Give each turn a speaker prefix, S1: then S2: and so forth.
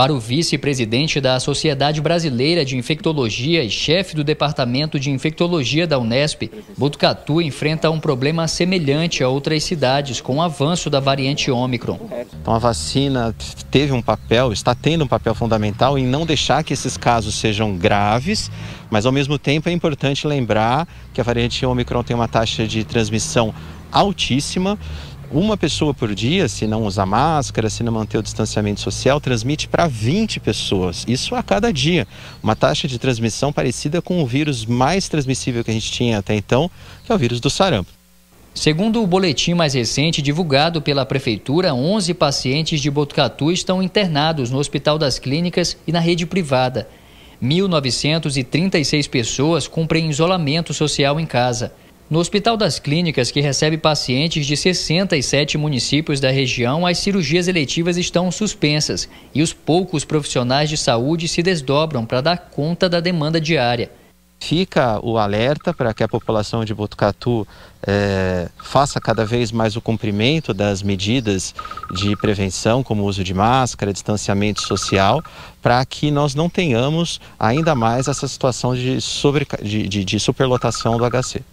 S1: Para o vice-presidente da Sociedade Brasileira de Infectologia e chefe do Departamento de Infectologia da Unesp, Botucatu enfrenta um problema semelhante a outras cidades com o avanço
S2: da variante Ômicron. Então a vacina teve um papel, está tendo um papel fundamental em não deixar que esses casos sejam graves, mas ao mesmo tempo é importante lembrar que a variante Ômicron tem uma taxa de transmissão altíssima uma pessoa por dia, se não usar máscara, se não manter o distanciamento social, transmite para 20 pessoas. Isso a cada dia. Uma taxa de transmissão parecida com o vírus mais transmissível que a gente tinha até então, que é o vírus do sarampo. Segundo o boletim mais
S1: recente divulgado pela Prefeitura, 11 pacientes de Botucatu estão internados no Hospital das Clínicas e na rede privada. 1.936 pessoas cumprem isolamento social em casa. No Hospital das Clínicas, que recebe pacientes de 67 municípios da região, as cirurgias eletivas estão suspensas e os poucos
S2: profissionais de saúde se desdobram para dar conta da
S1: demanda diária.
S2: Fica o alerta para que a população de Botucatu é, faça cada vez mais o cumprimento das medidas de prevenção, como o uso de máscara, distanciamento social, para que nós não tenhamos ainda mais essa situação de, sobre, de, de, de superlotação do HC.